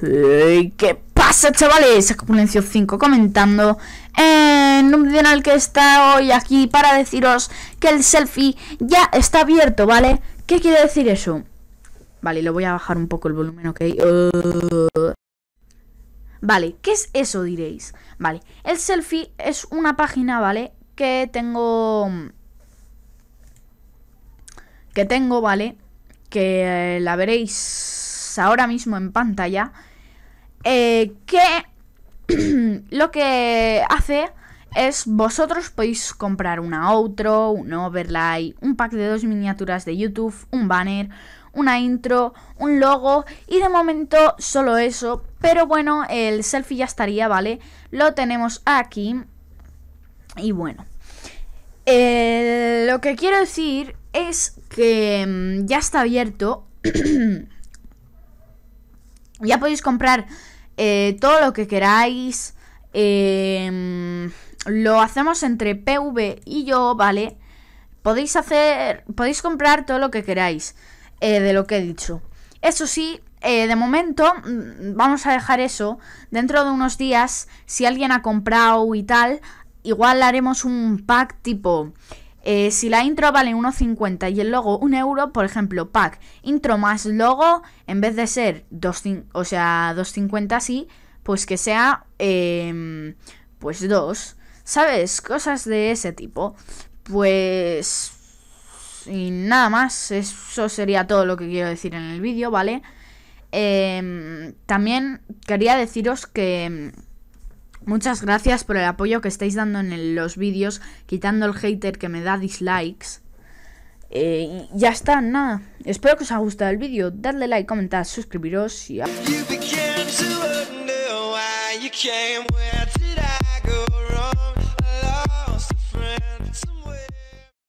¿Qué pasa, chavales? Expulencio 5 comentando en un canal que está hoy aquí para deciros que el selfie ya está abierto, ¿vale? ¿Qué quiere decir eso? Vale, lo voy a bajar un poco el volumen, ¿ok? Uh. Vale, ¿qué es eso, diréis? Vale, el selfie es una página, ¿vale? Que tengo... Que tengo, ¿vale? Que eh, la veréis ahora mismo en pantalla, eh, que lo que hace es vosotros podéis comprar una outro, un overlay, un pack de dos miniaturas de YouTube, un banner, una intro, un logo y de momento solo eso, pero bueno, el selfie ya estaría, ¿vale? Lo tenemos aquí y bueno. Eh, lo que quiero decir es que mm, ya está abierto Ya podéis comprar eh, todo lo que queráis. Em, lo hacemos entre PV y yo, ¿vale? Podéis hacer. Podéis comprar todo lo que queráis. Eh, de lo que he dicho. Eso sí, eh, de momento mm, vamos a dejar eso. Dentro de unos días, si alguien ha comprado y tal, igual haremos un pack tipo eh, si la intro vale 1,50 y el logo un euro, por ejemplo, pack intro más logo, en vez de ser 2, o sea, 2.50 así pues que sea em, pues 2. ¿Sabes? Cosas de ese tipo. Pues... Y nada más, eso sería todo lo que quiero decir en el vídeo, ¿vale? Em, también quería deciros que em, Muchas gracias por el apoyo que estáis dando en los vídeos, quitando el hater que me da dislikes. Eh, ya está, nada. Espero que os haya gustado el vídeo. Dadle like, comentad, suscribiros y...